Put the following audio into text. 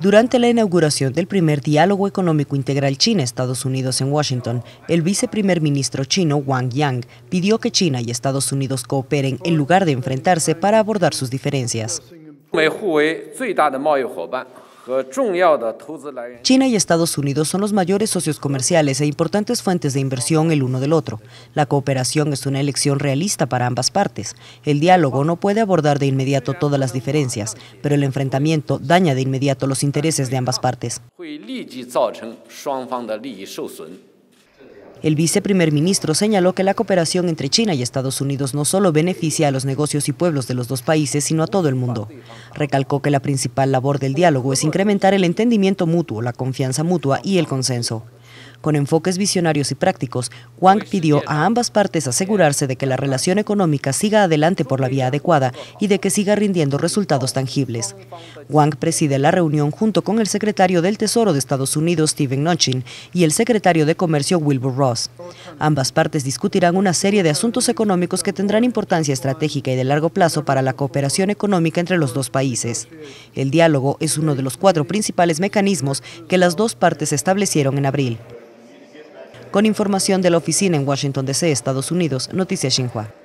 Durante la inauguración del primer diálogo económico integral China-Estados Unidos en Washington, el viceprimer ministro chino Wang Yang pidió que China y Estados Unidos cooperen en lugar de enfrentarse para abordar sus diferencias. China y Estados Unidos son los mayores socios comerciales e importantes fuentes de inversión el uno del otro. La cooperación es una elección realista para ambas partes. El diálogo no puede abordar de inmediato todas las diferencias, pero el enfrentamiento daña de inmediato los intereses de ambas partes. El viceprimer ministro señaló que la cooperación entre China y Estados Unidos no solo beneficia a los negocios y pueblos de los dos países, sino a todo el mundo. Recalcó que la principal labor del diálogo es incrementar el entendimiento mutuo, la confianza mutua y el consenso. Con enfoques visionarios y prácticos, Wang pidió a ambas partes asegurarse de que la relación económica siga adelante por la vía adecuada y de que siga rindiendo resultados tangibles. Wang preside la reunión junto con el secretario del Tesoro de Estados Unidos, Stephen Mnuchin, y el secretario de Comercio, Wilbur Ross. Ambas partes discutirán una serie de asuntos económicos que tendrán importancia estratégica y de largo plazo para la cooperación económica entre los dos países. El diálogo es uno de los cuatro principales mecanismos que las dos partes establecieron en abril. Con información de la oficina en Washington DC, Estados Unidos, Noticias Xinhua.